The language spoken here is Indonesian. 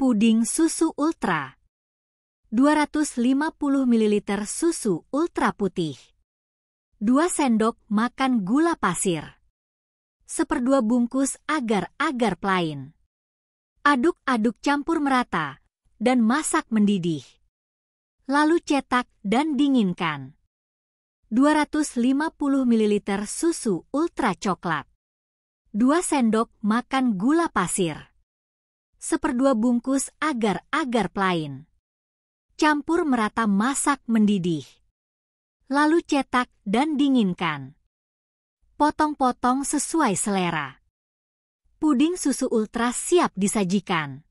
Puding susu ultra. 250 ml susu ultra putih. 2 sendok makan gula pasir. Seperdua bungkus agar-agar plain. Aduk-aduk campur merata dan masak mendidih. Lalu cetak dan dinginkan. 250 ml susu ultra coklat. 2 sendok makan gula pasir seperdua bungkus agar-agar plain. Campur merata masak mendidih. Lalu cetak dan dinginkan. Potong-potong sesuai selera. Puding susu ultra siap disajikan.